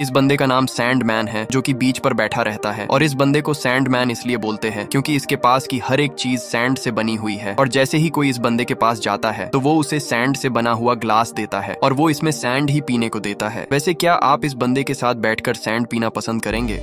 इस बंदे का नाम सैंड मैन है जो कि बीच पर बैठा रहता है और इस बंदे को सैंड मैन इसलिए बोलते हैं क्योंकि इसके पास की हर एक चीज सैंड से बनी हुई है और जैसे ही कोई इस बंदे के पास जाता है तो वो उसे सैंड से बना हुआ ग्लास देता है और वो इसमें सैंड ही पीने को देता है वैसे क्या आप इस बंदे के साथ बैठकर सैंड पीना पसंद करेंगे